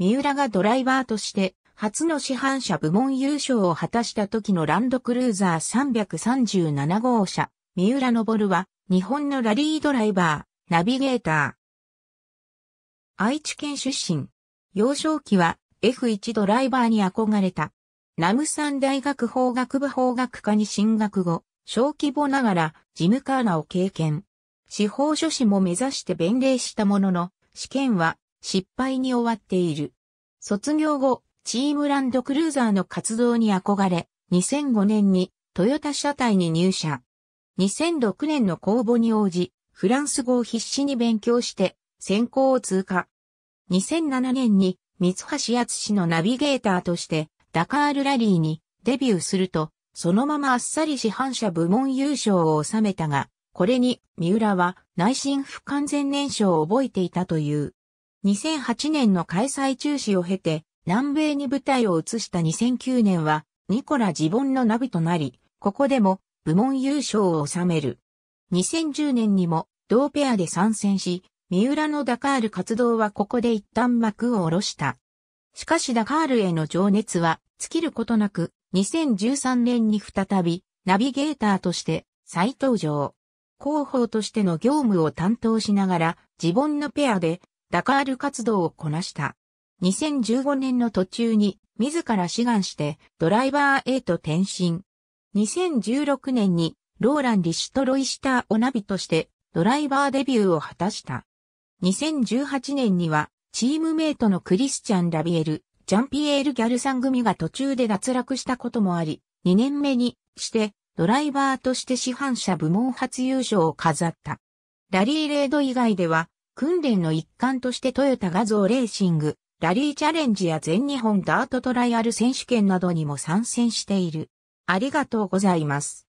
三浦がドライバーとして初の市販車部門優勝を果たした時のランドクルーザー337号車、三浦昇は日本のラリードライバー、ナビゲーター。愛知県出身。幼少期は F1 ドライバーに憧れた。ナムサン大学法学部法学科に進学後、小規模ながらジムカーナを経験。司法書士も目指して弁礼したものの、試験は失敗に終わっている。卒業後、チームランドクルーザーの活動に憧れ、2005年にトヨタ車体に入社。2006年の公募に応じ、フランス語を必死に勉強して選考を通過。2007年に三橋厚氏のナビゲーターとしてダカールラリーにデビューすると、そのままあっさり市販車部門優勝を収めたが、これに三浦は内心不完全燃焼を覚えていたという。2008年の開催中止を経て、南米に舞台を移した2009年は、ニコラジボンのナビとなり、ここでも部門優勝を収める。2010年にも同ペアで参戦し、三浦のダカール活動はここで一旦幕を下ろした。しかしダカールへの情熱は尽きることなく、2013年に再びナビゲーターとして再登場。広報としての業務を担当しながら、ジボンのペアでダカール活動をこなした。2015年の途中に自ら志願してドライバーへと転身。2016年にローラン・リシュトロイシター・オナビとしてドライバーデビューを果たした。2018年にはチームメイトのクリスチャン・ラビエル、ジャンピエール・ギャルさん組が途中で脱落したこともあり、2年目にしてドライバーとして市販車部門初優勝を飾った。ラリーレード以外では訓練の一環としてトヨタ画像レーシング、ラリーチャレンジや全日本ダートトライアル選手権などにも参戦している。ありがとうございます。